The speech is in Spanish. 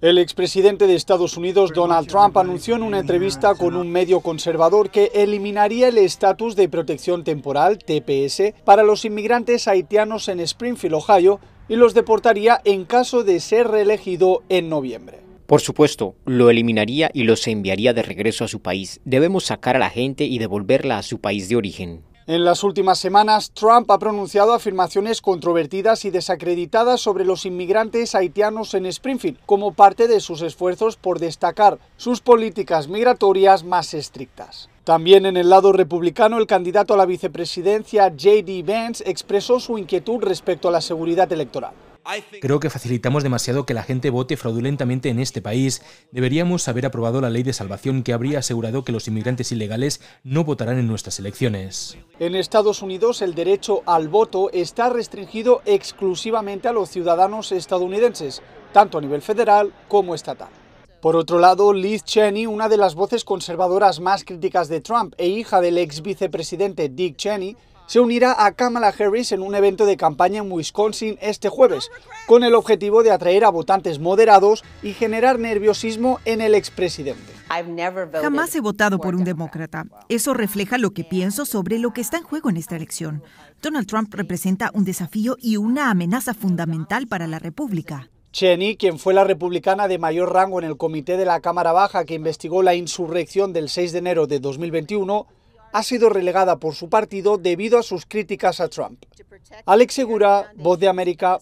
El expresidente de Estados Unidos, Donald Trump, anunció en una entrevista con un medio conservador que eliminaría el estatus de protección temporal, TPS, para los inmigrantes haitianos en Springfield, Ohio, y los deportaría en caso de ser reelegido en noviembre. Por supuesto, lo eliminaría y los enviaría de regreso a su país. Debemos sacar a la gente y devolverla a su país de origen. En las últimas semanas, Trump ha pronunciado afirmaciones controvertidas y desacreditadas sobre los inmigrantes haitianos en Springfield, como parte de sus esfuerzos por destacar sus políticas migratorias más estrictas. También en el lado republicano, el candidato a la vicepresidencia J.D. Vance expresó su inquietud respecto a la seguridad electoral. Creo que facilitamos demasiado que la gente vote fraudulentamente en este país. Deberíamos haber aprobado la ley de salvación que habría asegurado que los inmigrantes ilegales no votarán en nuestras elecciones. En Estados Unidos el derecho al voto está restringido exclusivamente a los ciudadanos estadounidenses, tanto a nivel federal como estatal. Por otro lado, Liz Cheney, una de las voces conservadoras más críticas de Trump e hija del ex vicepresidente Dick Cheney, se unirá a Kamala Harris en un evento de campaña en Wisconsin este jueves, con el objetivo de atraer a votantes moderados y generar nerviosismo en el expresidente. Jamás he votado por un demócrata. Eso refleja lo que pienso sobre lo que está en juego en esta elección. Donald Trump representa un desafío y una amenaza fundamental para la República. Cheney, quien fue la republicana de mayor rango en el comité de la Cámara Baja que investigó la insurrección del 6 de enero de 2021, ha sido relegada por su partido debido a sus críticas a Trump. Alex Segura, Voz de América.